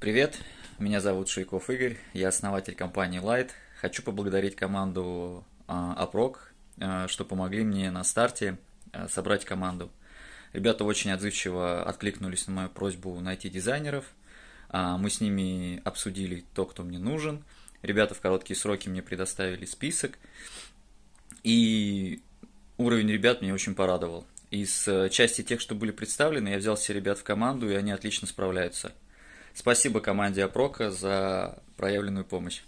Привет, меня зовут Шуйков Игорь, я основатель компании Light. Хочу поблагодарить команду а, Апрок, а, что помогли мне на старте а, собрать команду. Ребята очень отзывчиво откликнулись на мою просьбу найти дизайнеров. Мы с ними обсудили то, кто мне нужен. Ребята в короткие сроки мне предоставили список. И уровень ребят меня очень порадовал. Из э, части тех, что были представлены, я взял все ребят в команду, и они отлично справляются. Спасибо команде Апрока за проявленную помощь.